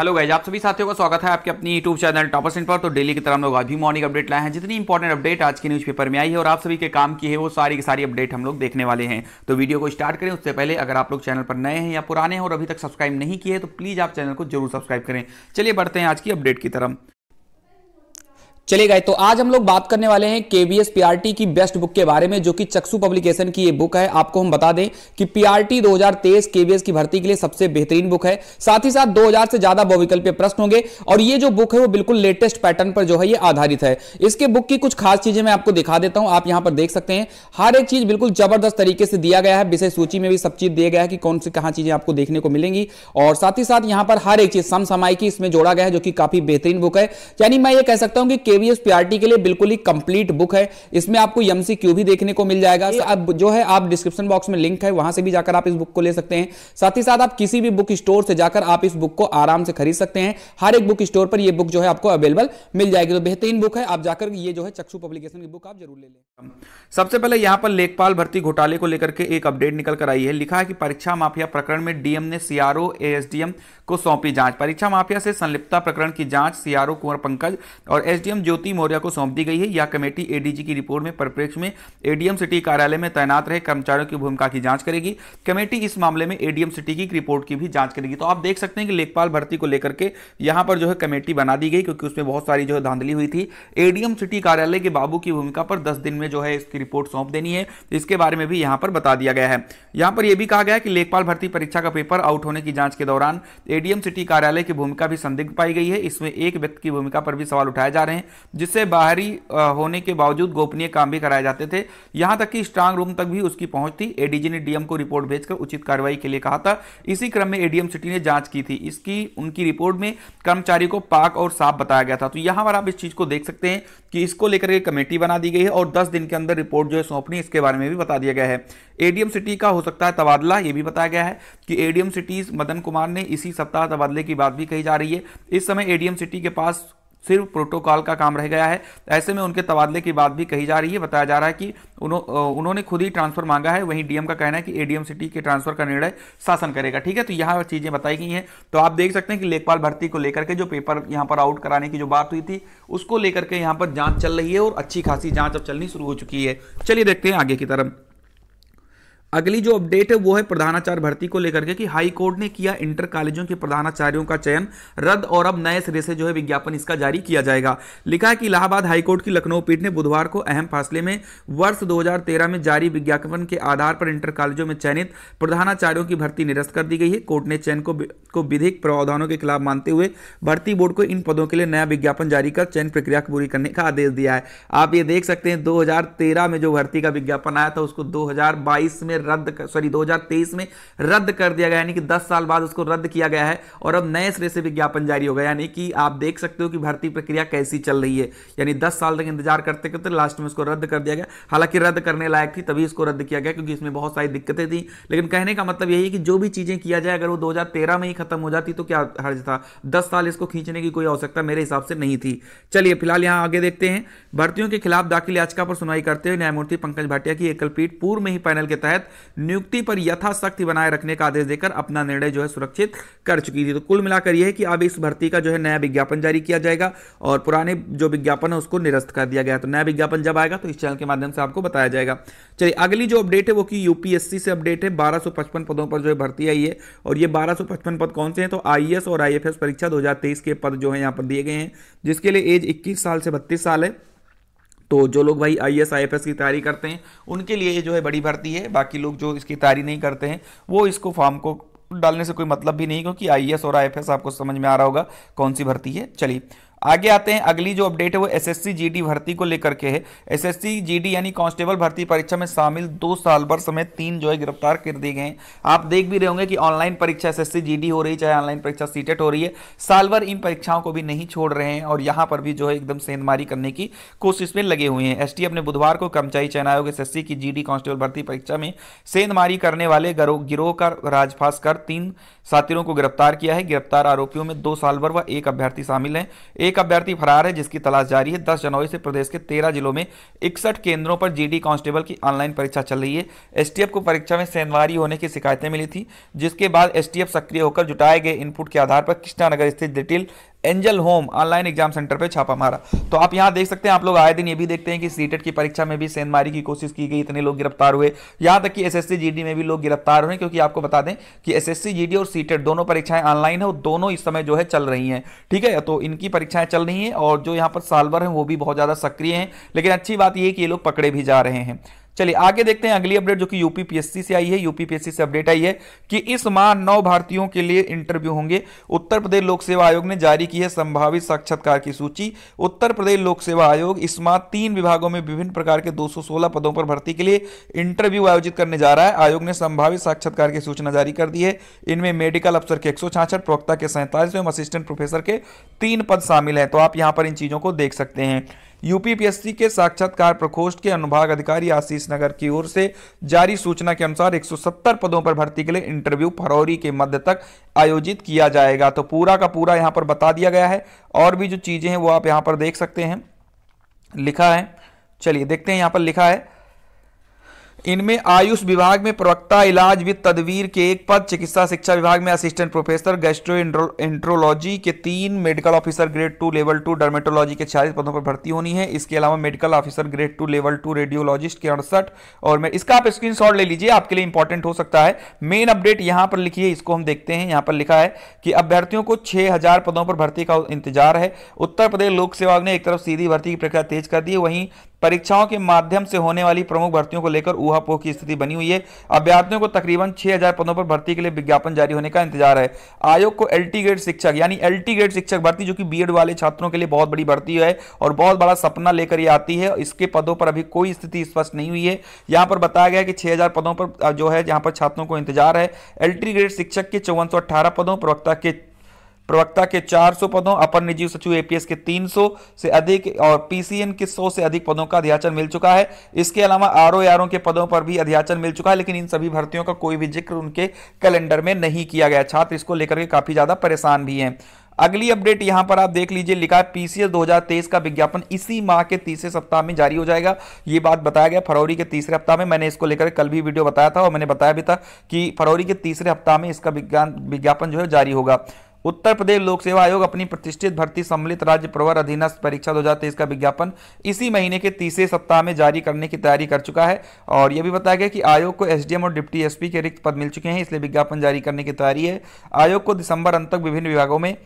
hello guys आप सभी साथियों का स्वागत है आपके अपनी यूट्यूब चैनल टॉपर्स इन पर तो डेली की तरह हम लोग आज भी मॉर्निंग अपडेट लाए हैं जितनी इंपॉर्टेंट अपडेट आज के न्यूज़पेपर में आई है और आप सभी के काम की है वो सारी की सारी अपडेट हम लोग देखने वाले हैं तो वीडियो को स्टार्ट करें उससे पहले अगर आप लोग चैनल पर नए हैं या पुराने हैं और अभी तक सब्सक्राइब नहीं किए तो प्लीज़ आप चैनल को जरूर सब्सक्राइब करें चलिए बढ़ते हैं आज की अपडेट की तरफ चले गए तो आज हम लोग बात करने वाले हैं केवीएस पीआरटी की बेस्ट बुक के बारे में जो कि चक्षु पब्लिकेशन की ये बुक है आपको हम बता दें कि पीआरटी 2023 केवीएस की भर्ती के लिए सबसे बेहतरीन बुक है साथ ही साथ 2000 से ज्यादा बहुविकल्पीय प्रश्न होंगे और ये जो बुक है वो बिल्कुल लेटेस्ट पैटर्न पर जो है ये आधारित है इसके बुक की कुछ खास चीजें मैं आपको दिखा देता हूं आप यहां पर देख सकते हैं हर एक चीज बिल्कुल जबरदस्त तरीके से दिया गया है विषय सूची में भी सब चीज दिया गया है कि कौन सी कहां चीजें आपको देखने को मिलेंगी और साथ ही साथ यहां पर हर एक चीज की इसमें जोड़ा गया है जो कि काफी बेहतरीन बुक है यानी मैं ये कह सकता हूं कि एबीएस पीआरटी के लिए बिल्कुल ही कंप्लीट बुक है इसमें आपको एमसीक्यू भी देखने को मिल जाएगा अब जो है आप डिस्क्रिप्शन बॉक्स में लिंक है वहां से भी जाकर आप इस बुक को ले सकते हैं साथ ही साथ आप किसी भी बुक स्टोर से जाकर आप इस बुक को आराम से खरीद सकते हैं हर एक बुक स्टोर पर यह बुक जो है आपको अवेलेबल मिल जाएगी तो बेहतरीन बुक है आप जाकर ये जो है चक्षु पब्लिकेशन की बुक आप जरूर ले लें सबसे पहले यहां पर लेखपाल भर्ती घोटाले को लेकर के एक अपडेट निकल कर आई है लिखा है कि परीक्षा माफिया प्रकरण में डीएम ने सीआरओ एएसडीएम को सौंपी जांच परीक्षा माफिया से संलिप्तता प्रकरण की जांच सीआरओ कुंवर पंकज और एसडीएम ज्योति मौर्य को सौंप दी गई है यह कमेटी एडीजी की रिपोर्ट में परिप्रेक्ष्य में एडीएम सिटी कार्यालय में तैनात रहे कर्मचारियों की भूमिका की जांच करेगी कमेटी इस मामले में एडीएम सिटी की रिपोर्ट की भी जांच करेगी तो आप देख सकते हैं कि लेखपाल भर्ती को लेकर के यहां पर जो है कमेटी बना दी गई क्योंकि उसमें बहुत सारी जो है धांधली हुई थी एडीएम सिटी कार्यालय के बाबू की भूमिका पर दस दिन में जो है इसकी रिपोर्ट सौंप देनी है इसके बारे में भी यहां पर बता दिया गया है यहां पर यह भी कहा गया कि लेखपाल भर्ती परीक्षा का पेपर आउट होने की जांच के दौरान एडीएम सिटी कार्यालय की भूमिका भी संदिग्ध पाई गई है इसमें एक व्यक्ति की भूमिका पर भी सवाल उठाए जा रहे हैं जिससे बाहरी होने के बावजूद गोपनीय काम भी कराए जाते थे यहां तक कि स्ट्रांग रूम तक भी उसकी पहुंच थी एडीजी ने डीएम को रिपोर्ट भेजकर उचित कार्रवाई के लिए कहा था इसी क्रम में एडीएम सिटी ने जांच की थी इसकी उनकी रिपोर्ट में कर्मचारी को पाक और साफ बताया गया था तो यहां पर आप इस चीज को देख सकते हैं कि इसको लेकर के कमेटी बना दी गई है और दस दिन के अंदर रिपोर्ट जो है सौंपनी इसके बारे में भी बता दिया गया है एडीएम सिटी का हो सकता है तबादला यह भी बताया गया है कि एडीएम सिटी मदन कुमार ने इसी सप्ताह तबादले की बात भी कही जा रही है इस समय एडीएम सिटी के पास सिर्फ प्रोटोकॉल का काम रह गया है ऐसे में उनके तबादले की बात भी कही जा रही है बताया जा रहा है कि उन्होंने खुद ही ट्रांसफर मांगा है वहीं डीएम का कहना है कि एडीएम सिटी के ट्रांसफर का निर्णय शासन करेगा ठीक है तो यहाँ चीज़ें बताई गई हैं तो आप देख सकते हैं कि लेखपाल भर्ती को लेकर के जो पेपर यहाँ पर आउट कराने की जो बात हुई थी उसको लेकर के यहाँ पर जाँच चल रही है और अच्छी खासी जाँच अब चलनी शुरू हो चुकी है चलिए देखते हैं आगे की तरफ अगली जो अपडेट है वो है प्रधानाचार्य भर्ती को लेकर के कि हाई कोर्ट ने किया इंटर कॉलेजों के प्रधानाचार्यों का चयन रद्द और अब नए सिरे से जो है विज्ञापन इसका जारी किया जाएगा लिखा है कि इलाहाबाद हाईकोर्ट की लखनऊ पीठ ने बुधवार को अहम फैसले में वर्ष 2013 में जारी विज्ञापन के आधार पर इंटर कॉलेजों में चयनित प्रधानाचार्यों की भर्ती निरस्त कर दी गई है कोर्ट ने चयन को को विधिक प्रावधानों के खिलाफ मानते हुए भर्ती बोर्ड को इन पदों के लिए नया विज्ञापन जारी कर चयन प्रक्रिया पूरी करने का आदेश दिया है आप ये देख सकते हैं दो में जो भर्ती का विज्ञापन आया था उसको दो में में रद्द सॉरी 2023 में रद्द कर दिया गया यानी कि 10 साल बाद उसको रद्द किया गया है और अब नए सिरे से विज्ञापन जारी होगा यानी कि आप देख सकते हो कि भर्ती प्रक्रिया कैसी चल रही है यानी दस साल तक इंतजार करते करते लास्ट में उसको रद्द कर दिया गया हालांकि रद्द करने लायक थी तभी इसको रद्द किया गया क्योंकि इसमें बहुत सारी दिक्कतें थी लेकिन कहने का मतलब यही है कि जो भी चीज़ें किया जाए अगर वो 2013 में ही खत्म हो जाती तो क्या हर्ज था दस साल इसको खींचने की कोई आवश्यकता मेरे हिसाब से नहीं थी चलिए फिलहाल यहां आगे देखते हैं भर्तियों के खिलाफ दाखिल याचिका पर सुनवाई करते हुए न्यायमूर्ति पंकज भाटिया की एकलपीठ पूर्व में ही पैनल के तहत नियुक्ति पर यथाशक्ति बनाए रखने का आदेश देकर अपना निर्णय जो है सुरक्षित कर चुकी थी तो कुल मिलाकर यह है कि अब इस भर्ती का जो है नया विज्ञापन जारी किया जाएगा और पुराने जो विज्ञापन है उसको निरस्त कर दिया गया तो नया विज्ञापन जब आएगा तो इस चैनल के माध्यम से आपको बताया जाएगा चलिए अगली जो अपडेट है वो कि यूपीएससी से अपडेट है बारह पदों पर जो है भर्ती आई है और ये बारह पद कौन से हैं तो आई और आई परीक्षा दो के पद जो है यहाँ पर दिए गए हैं जिसके लिए एज इक्कीस साल से बत्तीस साल है तो जो लोग भाई I S I F S की तैयारी करते हैं उनके लिए ये जो है बड़ी भर्ती है बाकी लोग जो इसकी तैयारी नहीं करते हैं वो इसको फॉर्म को डालने से कोई मतलब भी नहीं क्योंकि आई और आई आपको समझ में आ रहा होगा कौन सी भर्ती है चलिए आगे आते हैं अगली जो अपडेट है वो एसएससी जीडी भर्ती को लेकर के है एसएससी जीडी यानी कांस्टेबल भर्ती परीक्षा में शामिल दो साल भर समेत तीन जो है गिरफ्तार कर दिए गए हैं आप देख भी रहे होंगे कि ऑनलाइन परीक्षा एसएससी जीडी हो रही चाहे ऑनलाइन परीक्षा सीटेट e हो रही है साल भर इन परीक्षाओं को भी नहीं छोड़ रहे हैं और यहाँ पर भी जो है एकदम सेंधमारी करने की कोशिश में लगे हुए हैं एस e ने बुधवार को कर्मचारी चयन आयोग एस की जीडी कांस्टेबल भर्ती परीक्षा में सेंधमारी करने वाले गिरोह का राजफास कर तीन साथियों को गिरफ्तार किया है गिरफ्तार आरोपियों में दो साल भर व एक अभ्यर्थी शामिल है एक अभ्यर्थी फरार है जिसकी तलाश जारी है दस जनवरी से प्रदेश के तेरह जिलों में इकसठ केंद्रों पर जीडी कांस्टेबल की ऑनलाइन परीक्षा चल रही है एसटीएफ को परीक्षा में सेनवारी होने की शिकायतें मिली थी जिसके बाद एसटीएफ सक्रिय होकर जुटाए गए इनपुट के आधार पर कृष्णानगर स्थित detail angel home online exam centre पे छापा मारा तो आप यहां देख सकते हैं आप लोग आए दिन ये भी देखते हैं कि सीटेट की परीक्षा में भी सेंधमारी की कोशिश की गई इतने लोग गिरफ्तार हुए यहां तक कि एसएससी जीडी में भी लोग गिरफ्तार हुए क्योंकि आपको बता दें कि एसएससी जीडी और सीटेट दोनों परीक्षाएं ऑनलाइन है और दोनों इस समय जो है चल रही है ठीक है तो इनकी परीक्षाएं चल रही है और जो यहाँ पर सालवर है वो भी बहुत ज़्यादा सक्रिय हैं लेकिन अच्छी बात यह कि ये लोग पकड़े भी जा रहे हैं चलिए आगे देखते हैं अगली अपडेट जो कि यूपीपीएससी से आई है यूपीपीएससी से अपडेट आई है कि इस माह नौ भारतीयों के लिए इंटरव्यू होंगे उत्तर प्रदेश लोक सेवा आयोग ने जारी की है संभावित साक्षात्कार की सूची उत्तर प्रदेश लोक सेवा आयोग इस माह तीन विभागों में विभिन्न प्रकार के 216 पदों पर भर्ती के लिए इंटरव्यू आयोजित करने जा रहा है आयोग ने संभावित साक्षात्कार की सूचना जारी कर दी है इनमें मेडिकल अफसर के एक प्रवक्ता के सैंतालीस एवं असिस्टेंट प्रोफेसर के तीन पद शामिल हैं तो आप यहां पर इन चीजों को देख सकते हैं यूपीपीएससी के साक्षात्कार प्रकोष्ठ के अनुभाग अधिकारी आशीष नगर की ओर से जारी सूचना के अनुसार 170 पदों पर भर्ती के लिए इंटरव्यू फरवरी के मध्य तक आयोजित किया जाएगा तो पूरा का पूरा यहाँ पर बता दिया गया है और भी जो चीज़ें हैं वो आप यहाँ पर देख सकते हैं लिखा है चलिए देखते हैं यहाँ पर लिखा है इनमें आयुष विभाग में प्रवक्ता इलाज वित्त तदवीर के एक पद चिकित्सा शिक्षा विभाग में असिस्टेंट प्रोफेसर गैस्ट्रो इंट्रोलॉजी के तीन medical officer grade two level two dermatology के छियालीस पदों पर भर्ती होनी है इसके अलावा medical officer grade two level two radiologist के अड़सठ और मैं इसका आप स्क्रीन ले लीजिए आपके लिए इंपॉर्टेंट हो सकता है मेन अपडेट यहां पर लिखी है इसको हम देखते हैं यहां पर लिखा है कि अभ्यर्थियों को छह हजार पदों पर भर्ती का इंतजार है उत्तर प्रदेश लोक सेवा ने एक तरफ सीधी भर्ती की प्रक्रिया तेज कर दी वहीं परीक्षाओं के माध्यम से होने वाली प्रमुख भर्तियों को लेकर ऊहापोह की स्थिति बनी हुई है अभ्यर्थियों को तकरीबन 6000 पदों पर भर्ती के लिए विज्ञापन जारी होने का इंतजार है आयोग को एल्टी ग्रेड शिक्षक यानी टी ग्रेड शिक्षक भर्ती जो कि बीएड वाले छात्रों के लिए बहुत बड़ी भर्ती है और बहुत बड़ा सपना लेकर ये आती है इसके पदों पर अभी कोई स्थिति स्पष्ट नहीं हुई है यहाँ पर बताया गया कि छः पदों पर जो है यहाँ पर छात्रों को इंतजार है एल्ट्री ग्रेड शिक्षक के चौवन पदों प्रवक्ता के प्रवक्ता के 400 पदों अपर निजी सचिव एपीएस के 300 से अधिक और पीसीएन के 100 से अधिक पदों का अध्याचन मिल चुका है इसके अलावा आर ओ के पदों पर भी अध्याचन मिल चुका है लेकिन इन सभी भर्तियों का कोई भी जिक्र उनके कैलेंडर में नहीं किया गया छात्र इसको लेकर के काफी ज्यादा परेशान भी हैं अगली अपडेट यहां पर आप देख लीजिए लिखा है पीसीएस 2023 का विज्ञापन इसी माह के तीसरे सप्ताह में जारी हो जाएगा ये बात बताया गया फरवरी के तीसरे हफ्ता में मैंने इसको लेकर कल भी वीडियो बताया था और मैंने बताया भी था कि फरवरी के तीसरे हफ्ता में इसका विज्ञापन जो है जारी होगा उत्तर प्रदेश लोक सेवा आयोग अपनी प्रतिष्ठित भर्ती सम्मिलित राज्य प्रवर अधीनस्थ परीक्षा हजार का विज्ञापन इसी महीने के तीसरे सप्ताह में जारी करने की तैयारी कर चुका है और यह भी बताया गया कि आयोग को एसडीएम और डिप्टी एसपी के रिक्त पद मिल चुके हैं इसलिए विज्ञापन जारी करने की तैयारी है आयोग को दिसंबर अंत तक विभिन्न विभागों में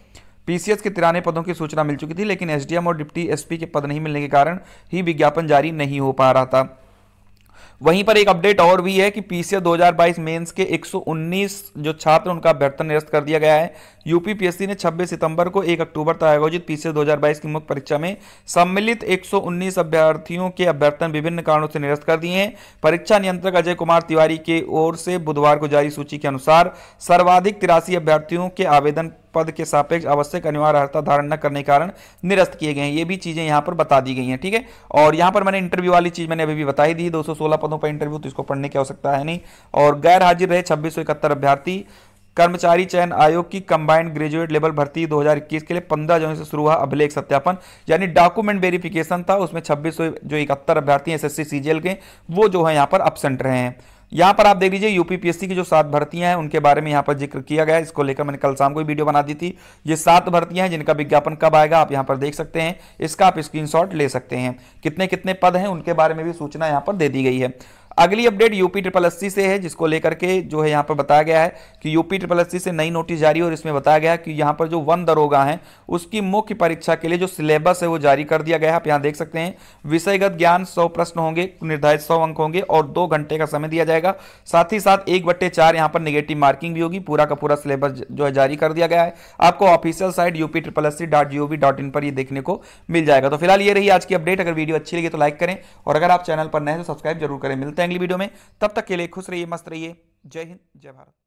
पीसीएस के तिरानवे पदों की सूचना मिल चुकी थी लेकिन एसडीएम और डिप्टी एसपी के पद नहीं मिलने के कारण ही विज्ञापन जारी नहीं हो पा रहा था वहीं पर एक अपडेट और भी है कि पीसीएस 2022 मेंस के 119 जो छात्र उनका अभ्यर्थन निरस्त कर दिया गया है यूपीपीएससी ने 26 सितंबर को 1 अक्टूबर तक आयोजित पीसीएस 2022 की मुख्य परीक्षा में सम्मिलित 119 अभ्यर्थियों के अभ्यर्थन विभिन्न कारणों से निरस्त कर दिए हैं परीक्षा नियंत्रक अजय कुमार तिवारी के ओर से बुधवार को जारी सूची के अनुसार सर्वाधिक तिरासी अभ्यर्थियों के आवेदन पद के सापेक्ष आवश्यक अनिवार्य अर्थता धारण न करने के कारण निरस्त किए गए हैं ये भी चीजें यहाँ पर बता दी गई हैं ठीक है और यहाँ पर मैंने इंटरव्यू वाली चीज मैंने अभी भी बताई दी 216 पदों पर इंटरव्यू तो इसको पढ़ने की आवश्यकता है नहीं और गैर हाजिर रहे छब्बीस सौ इकहत्तर अभ्यर्थी कर्मचारी चयन आयोग की कंबाइंड ग्रेजुएट लेवल भर्ती 2021 के लिए 15 जनवरी से शुरू हुआ अभिलेख सत्यापन यानी डॉक्यूमेंट वेरिफिकेशन था उसमें छब्बीस जो इकहत्तर अभ्यर्थी एस एस सी के वो जो है यहाँ पर अपसेंट रहे हैं यहाँ पर आप देख लीजिए यूपीपीएससी की जो सात भर्तियां हैं उनके बारे में यहाँ पर जिक्र किया गया इसको लेकर मैंने कल शाम को वीडियो बना दी थी ये सात भर्तियां हैं जिनका विज्ञापन कब आएगा आप यहाँ पर देख सकते हैं इसका आप स्क्रीनशॉट ले सकते हैं कितने कितने पद हैं उनके बारे में भी सूचना यहाँ पर दे दी गई है अगली अपडेट यूपी ट्रिपल अस्सी से है जिसको लेकर के जो है यहाँ पर बताया गया है कि यूपी ट्रिपल अस्सी से नई नोटिस जारी और इसमें बताया गया कि यहाँ पर जो वन दरोगा हैं उसकी मुख्य परीक्षा के लिए जो सिलेबस है वो जारी कर दिया गया है आप यहाँ देख सकते हैं विषयगत ज्ञान सौ प्रश्न होंगे निर्धारित सौ अंक होंगे और दो घंटे का समय दिया जाएगा साथ ही साथ एक बट्टे चार यहाँ पर निगेटिव मार्किंग भी होगी पूरा का पूरा सिलेबस जो है जारी कर दिया गया है आपको ऑफिशियल साइट यूपी ट्रिपल अस्सी डॉट डॉट इन पर ये देखने को मिल जाएगा तो फिलहाल ये रही आज की अपडेट अगर वीडियो अच्छी लगी तो लाइक करें और अगर आप चैनल पर नए तो सब्सक्राइब जरूर करें मिलते हैं हैं अगली वीडियो में तब तक के लिए खुश रहिए मस्त रहिए जय हिंद जय भारत